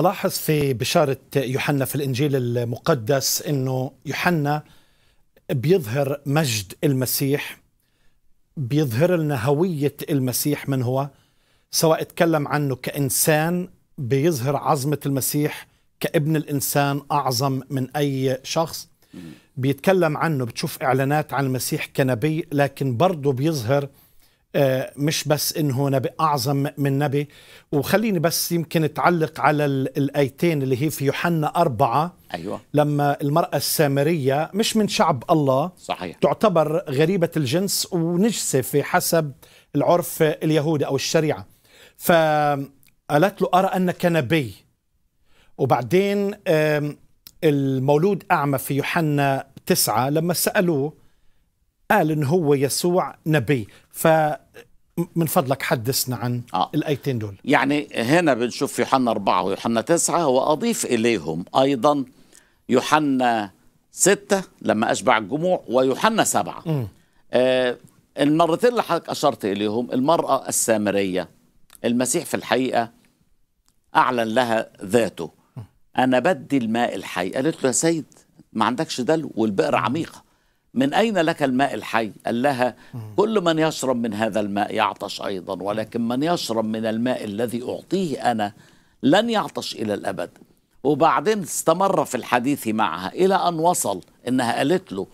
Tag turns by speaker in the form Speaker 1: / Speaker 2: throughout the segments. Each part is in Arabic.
Speaker 1: بلاحظ في بشارة يوحنا في الإنجيل المقدس أنه يوحنا بيظهر مجد المسيح بيظهر لنا هوية المسيح من هو سواء اتكلم عنه كإنسان بيظهر عظمة المسيح كابن الإنسان أعظم من أي شخص بيتكلم عنه بتشوف إعلانات عن المسيح كنبي لكن برضه بيظهر آه، مش بس انه نبي اعظم من نبي وخليني بس يمكن اتعلق على الايتين اللي هي في يوحنا أربعة أيوة. لما المرأة السامرية مش من شعب الله صحيح. تعتبر غريبة الجنس ونجسة في حسب العرف اليهودي أو الشريعة فقالت له أرى أنك نبي وبعدين المولود أعمى في يوحنا تسعة لما سألوه قال إن هو يسوع نبي ف من فضلك حدثنا عن آه. الآيتين دول
Speaker 2: يعني هنا بنشوف يوحنا أربعة ويوحنا تسعة وأضيف إليهم أيضا يوحنا ستة لما أشبع الجموع ويوحنا سبعة آه المرتين اللي حضرتك أشرت إليهم المرأة السامرية المسيح في الحقيقة أعلن لها ذاته م. أنا بدي الماء الحي قالت له يا سيد ما عندكش دلو والبئر عميقة من أين لك الماء الحي؟ قال لها كل من يشرب من هذا الماء يعطش أيضا ولكن من يشرب من الماء الذي أعطيه أنا لن يعطش إلى الأبد وبعدين استمر في الحديث معها إلى أن وصل إنها قالت له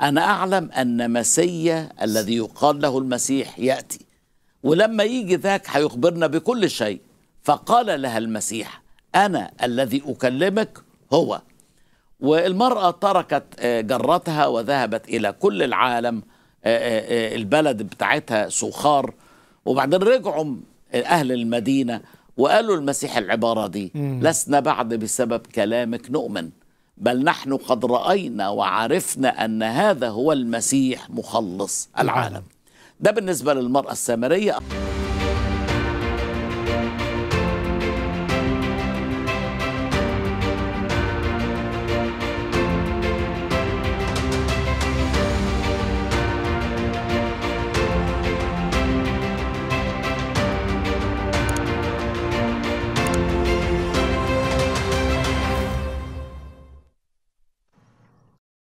Speaker 2: أنا أعلم أن مسيا الذي يقال له المسيح يأتي ولما يجي ذاك هيخبرنا بكل شيء فقال لها المسيح أنا الذي أكلمك هو والمرأة تركت آه، جرتها وذهبت إلى كل العالم آه، آه، البلد بتاعتها سوخار وبعدين رجعوا أهل المدينة وقالوا المسيح العبارة دي لسنا بعد بسبب كلامك نؤمن بل نحن قد رأينا وعرفنا أن هذا هو المسيح مخلص العالم ده بالنسبة للمرأة السامرية